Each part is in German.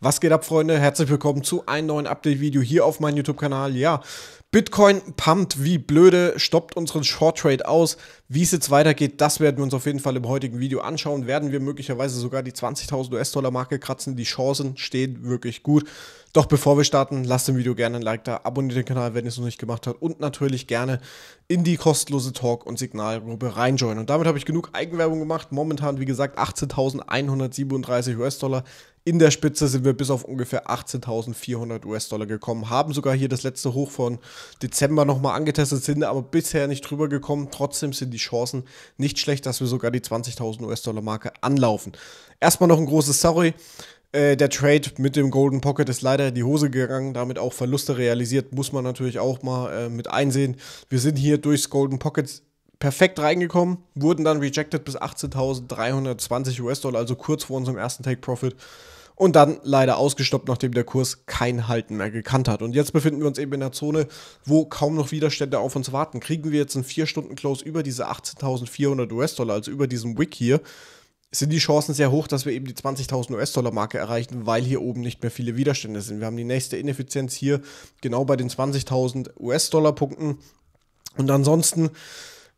Was geht ab, Freunde? Herzlich willkommen zu einem neuen Update-Video hier auf meinem YouTube-Kanal. Ja, Bitcoin pumpt wie blöde, stoppt unseren Short Trade aus. Wie es jetzt weitergeht, das werden wir uns auf jeden Fall im heutigen Video anschauen. Werden wir möglicherweise sogar die 20.000 US-Dollar-Marke kratzen. Die Chancen stehen wirklich gut. Doch bevor wir starten, lasst dem Video gerne ein Like da, abonniert den Kanal, wenn ihr es noch nicht gemacht habt und natürlich gerne in die kostenlose Talk- und Signalgruppe reinjoinen. Und damit habe ich genug Eigenwerbung gemacht. Momentan, wie gesagt, 18.137 US-Dollar. In der Spitze sind wir bis auf ungefähr 18.400 US-Dollar gekommen, haben sogar hier das letzte Hoch von Dezember nochmal angetestet, sind aber bisher nicht drüber gekommen. Trotzdem sind die die Chancen nicht schlecht, dass wir sogar die 20.000 US-Dollar-Marke anlaufen. Erstmal noch ein großes Sorry. Äh, der Trade mit dem Golden Pocket ist leider in die Hose gegangen, damit auch Verluste realisiert, muss man natürlich auch mal äh, mit einsehen. Wir sind hier durchs Golden Pocket perfekt reingekommen, wurden dann rejected bis 18.320 US-Dollar, also kurz vor unserem ersten Take-Profit und dann leider ausgestoppt, nachdem der Kurs kein Halten mehr gekannt hat. Und jetzt befinden wir uns eben in einer Zone, wo kaum noch Widerstände auf uns warten. Kriegen wir jetzt einen 4-Stunden-Close über diese 18.400 US-Dollar, also über diesen Wick hier, sind die Chancen sehr hoch, dass wir eben die 20.000 US-Dollar-Marke erreichen, weil hier oben nicht mehr viele Widerstände sind. Wir haben die nächste Ineffizienz hier genau bei den 20.000 US-Dollar-Punkten. Und ansonsten,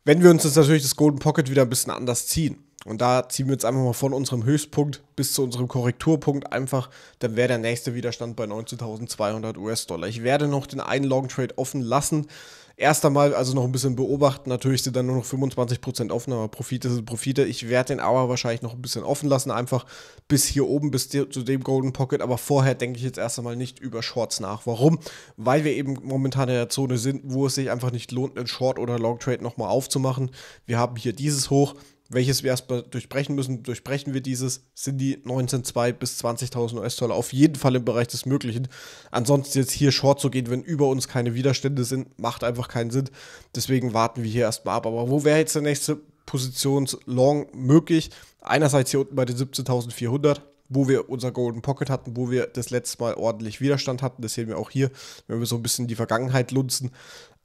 wenn wir uns jetzt natürlich das Golden Pocket wieder ein bisschen anders ziehen, und da ziehen wir jetzt einfach mal von unserem Höchstpunkt bis zu unserem Korrekturpunkt einfach, dann wäre der nächste Widerstand bei 19.200 US-Dollar. Ich werde noch den einen Long Trade offen lassen. Erst einmal also noch ein bisschen beobachten. Natürlich sind dann nur noch 25% offen, aber Profite sind Profite. Ich werde den aber wahrscheinlich noch ein bisschen offen lassen, einfach bis hier oben, bis zu dem Golden Pocket. Aber vorher denke ich jetzt erst einmal nicht über Shorts nach. Warum? Weil wir eben momentan in der Zone sind, wo es sich einfach nicht lohnt, einen Short oder Long Trade nochmal aufzumachen. Wir haben hier dieses Hoch welches wir erstmal durchbrechen müssen, durchbrechen wir dieses, sind die 19.2 bis 20.000 US-Dollar auf jeden Fall im Bereich des Möglichen. Ansonsten jetzt hier short zu gehen, wenn über uns keine Widerstände sind, macht einfach keinen Sinn. Deswegen warten wir hier erstmal ab. Aber wo wäre jetzt der nächste Positions-Long möglich? Einerseits hier unten bei den 17.400 wo wir unser Golden Pocket hatten, wo wir das letzte Mal ordentlich Widerstand hatten. Das sehen wir auch hier, wenn wir so ein bisschen die Vergangenheit lunzen.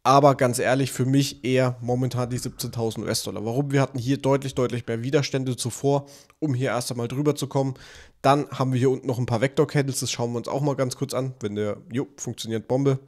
Aber ganz ehrlich, für mich eher momentan die 17.000 US-Dollar. Warum? Wir hatten hier deutlich, deutlich mehr Widerstände zuvor, um hier erst einmal drüber zu kommen. Dann haben wir hier unten noch ein paar Vector-Candles. Das schauen wir uns auch mal ganz kurz an. Wenn der, jo, funktioniert Bombe.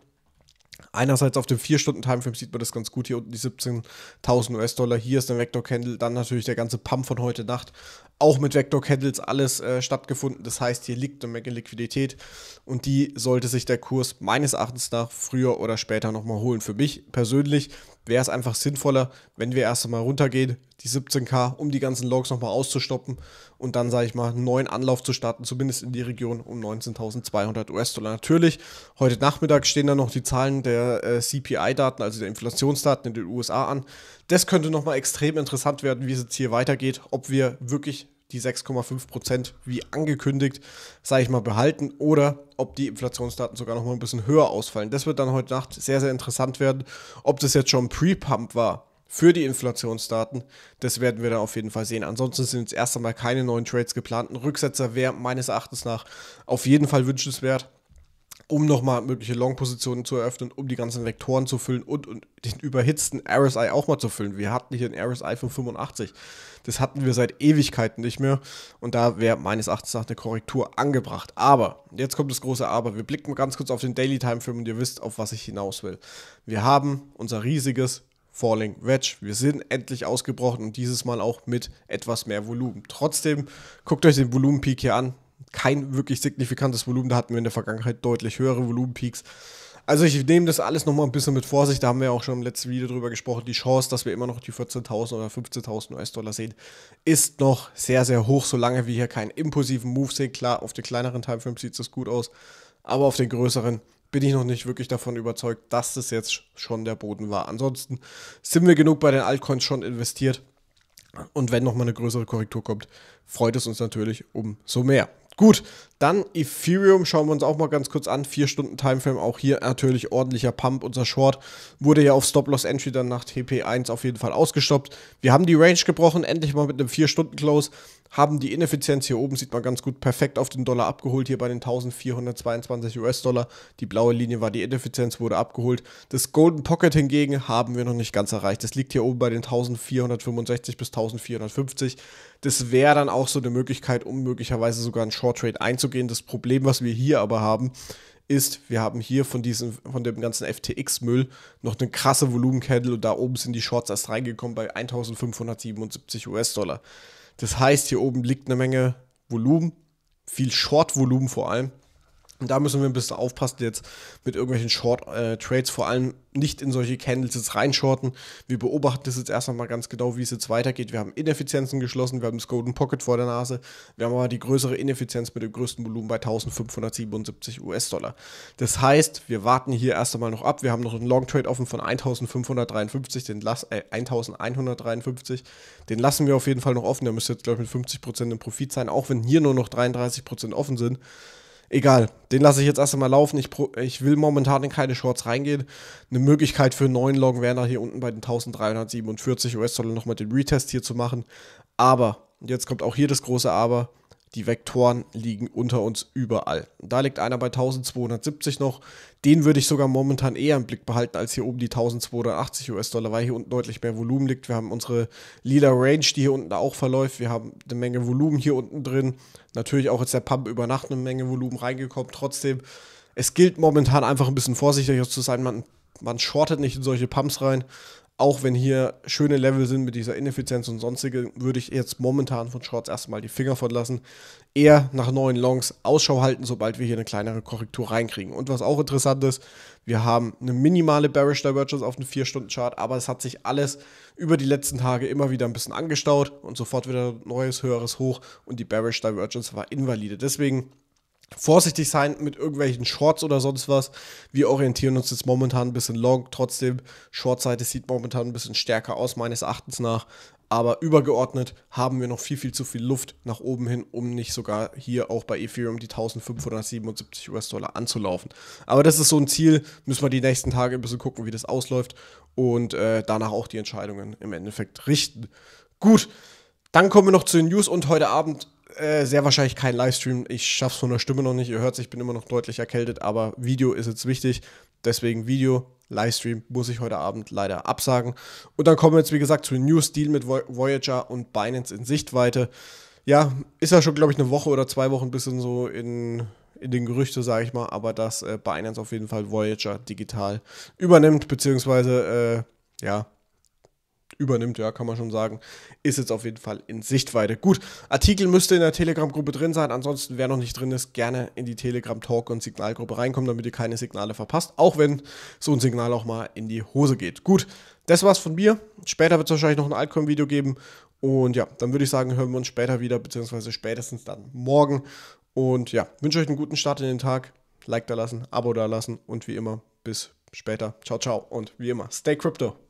Einerseits auf dem 4-Stunden-Timeframe sieht man das ganz gut. Hier unten die 17.000 US-Dollar. Hier ist ein Vector-Candle. Dann natürlich der ganze Pump von heute Nacht. Auch mit Vector-Candles alles äh, stattgefunden. Das heißt, hier liegt eine Menge Liquidität. Und die sollte sich der Kurs meines Erachtens nach früher oder später nochmal holen. Für mich persönlich wäre es einfach sinnvoller, wenn wir erst einmal runtergehen, die 17k, um die ganzen Logs nochmal auszustoppen und dann, sage ich mal, einen neuen Anlauf zu starten, zumindest in die Region um 19.200 US-Dollar. Natürlich, heute Nachmittag stehen dann noch die Zahlen der äh, CPI-Daten, also der Inflationsdaten in den USA an. Das könnte nochmal extrem interessant werden, wie es jetzt hier weitergeht, ob wir wirklich die 6,5 Prozent, wie angekündigt, sage ich mal, behalten oder ob die Inflationsdaten sogar noch mal ein bisschen höher ausfallen. Das wird dann heute Nacht sehr, sehr interessant werden. Ob das jetzt schon Pre-Pump war für die Inflationsdaten, das werden wir dann auf jeden Fall sehen. Ansonsten sind jetzt erst einmal keine neuen Trades geplant. Ein Rücksetzer wäre meines Erachtens nach auf jeden Fall wünschenswert um nochmal mögliche Long-Positionen zu eröffnen, um die ganzen Vektoren zu füllen und, und den überhitzten RSI auch mal zu füllen. Wir hatten hier einen RSI von 85. Das hatten wir seit Ewigkeiten nicht mehr. Und da wäre meines Erachtens nach eine Korrektur angebracht. Aber, jetzt kommt das große Aber. Wir blicken mal ganz kurz auf den Daily Time Film und ihr wisst, auf was ich hinaus will. Wir haben unser riesiges Falling Wedge. Wir sind endlich ausgebrochen und dieses Mal auch mit etwas mehr Volumen. Trotzdem, guckt euch den Volumenpeak hier an kein wirklich signifikantes Volumen. Da hatten wir in der Vergangenheit deutlich höhere Volumenpeaks. Also ich nehme das alles nochmal ein bisschen mit Vorsicht. Da haben wir auch schon im letzten Video drüber gesprochen. Die Chance, dass wir immer noch die 14.000 oder 15.000 US-Dollar sehen, ist noch sehr, sehr hoch, solange wir hier keinen impulsiven Move sehen. Klar, auf den kleineren Timeframes sieht es gut aus, aber auf den größeren bin ich noch nicht wirklich davon überzeugt, dass das jetzt schon der Boden war. Ansonsten sind wir genug bei den Altcoins schon investiert. Und wenn nochmal eine größere Korrektur kommt, freut es uns natürlich umso mehr. Gut, dann Ethereum schauen wir uns auch mal ganz kurz an. Vier Stunden Timeframe, auch hier natürlich ordentlicher Pump. Unser Short wurde ja auf Stop-Loss-Entry dann nach TP1 auf jeden Fall ausgestoppt. Wir haben die Range gebrochen, endlich mal mit einem 4-Stunden-Close haben die Ineffizienz hier oben, sieht man ganz gut, perfekt auf den Dollar abgeholt, hier bei den 1422 US-Dollar. Die blaue Linie war die Ineffizienz, wurde abgeholt. Das Golden Pocket hingegen haben wir noch nicht ganz erreicht. Das liegt hier oben bei den 1465 bis 1450. Das wäre dann auch so eine Möglichkeit, um möglicherweise sogar einen Short Trade einzugehen. Das Problem, was wir hier aber haben, ist, wir haben hier von, diesem, von dem ganzen FTX-Müll noch eine krasse Volumen-Candle und da oben sind die Shorts erst reingekommen bei 1577 US-Dollar. Das heißt, hier oben liegt eine Menge Volumen, viel Short-Volumen vor allem. Und da müssen wir ein bisschen aufpassen jetzt mit irgendwelchen Short-Trades, äh, vor allem nicht in solche Candles jetzt reinshorten. Wir beobachten das jetzt erst einmal ganz genau, wie es jetzt weitergeht. Wir haben Ineffizienzen geschlossen, wir haben das Golden Pocket vor der Nase, wir haben aber die größere Ineffizienz mit dem größten Volumen bei 1577 US-Dollar. Das heißt, wir warten hier erst einmal noch ab. Wir haben noch einen Long-Trade offen von 1553, den las äh, 1153. Den lassen wir auf jeden Fall noch offen. Der müsste jetzt, glaube ich, mit 50% im Profit sein, auch wenn hier nur noch 33% offen sind Egal, den lasse ich jetzt erst einmal laufen. Ich, ich, will momentan in keine Shorts reingehen. Eine Möglichkeit für einen neuen Long Werner hier unten bei den 1347 US-Dollar nochmal den Retest hier zu machen. Aber, und jetzt kommt auch hier das große Aber, die Vektoren liegen unter uns überall. Da liegt einer bei 1270 noch. Den würde ich sogar momentan eher im Blick behalten als hier oben die 1280 US-Dollar, weil hier unten deutlich mehr Volumen liegt. Wir haben unsere lila Range, die hier unten auch verläuft. Wir haben eine Menge Volumen hier unten drin. Natürlich auch jetzt der Pump über Nacht eine Menge Volumen reingekommen. Trotzdem, es gilt momentan einfach ein bisschen vorsichtiger zu sein. Man, man shortet nicht in solche Pumps rein auch wenn hier schöne Level sind mit dieser Ineffizienz und sonstige, würde ich jetzt momentan von Shorts erstmal die Finger von lassen. Eher nach neuen Longs Ausschau halten, sobald wir hier eine kleinere Korrektur reinkriegen. Und was auch interessant ist, wir haben eine minimale Bearish Divergence auf einem 4-Stunden-Chart, aber es hat sich alles über die letzten Tage immer wieder ein bisschen angestaut und sofort wieder neues, höheres Hoch und die Bearish Divergence war invalide. Deswegen vorsichtig sein mit irgendwelchen Shorts oder sonst was. Wir orientieren uns jetzt momentan ein bisschen long, trotzdem Shortseite sieht momentan ein bisschen stärker aus, meines Erachtens nach. Aber übergeordnet haben wir noch viel, viel zu viel Luft nach oben hin, um nicht sogar hier auch bei Ethereum die 1577 US-Dollar anzulaufen. Aber das ist so ein Ziel, müssen wir die nächsten Tage ein bisschen gucken, wie das ausläuft und äh, danach auch die Entscheidungen im Endeffekt richten. Gut, dann kommen wir noch zu den News und heute Abend äh, sehr wahrscheinlich kein Livestream. Ich schaff's von der Stimme noch nicht. Ihr hört ich bin immer noch deutlich erkältet, aber Video ist jetzt wichtig. Deswegen Video, Livestream muss ich heute Abend leider absagen. Und dann kommen wir jetzt, wie gesagt, zu den News Deal mit Voyager und Binance in Sichtweite. Ja, ist ja schon, glaube ich, eine Woche oder zwei Wochen ein bisschen so in, in den Gerüchten, sage ich mal, aber dass äh, Binance auf jeden Fall Voyager digital übernimmt, beziehungsweise, äh, ja, übernimmt, ja, kann man schon sagen, ist jetzt auf jeden Fall in Sichtweite. Gut, Artikel müsste in der Telegram-Gruppe drin sein. Ansonsten, wer noch nicht drin ist, gerne in die Telegram-Talk- und Signalgruppe reinkommen, damit ihr keine Signale verpasst, auch wenn so ein Signal auch mal in die Hose geht. Gut, das war's von mir. Später wird es wahrscheinlich noch ein altcoin video geben. Und ja, dann würde ich sagen, hören wir uns später wieder, beziehungsweise spätestens dann morgen. Und ja, wünsche euch einen guten Start in den Tag. Like da lassen, Abo da lassen und wie immer bis später. Ciao, ciao und wie immer, stay crypto.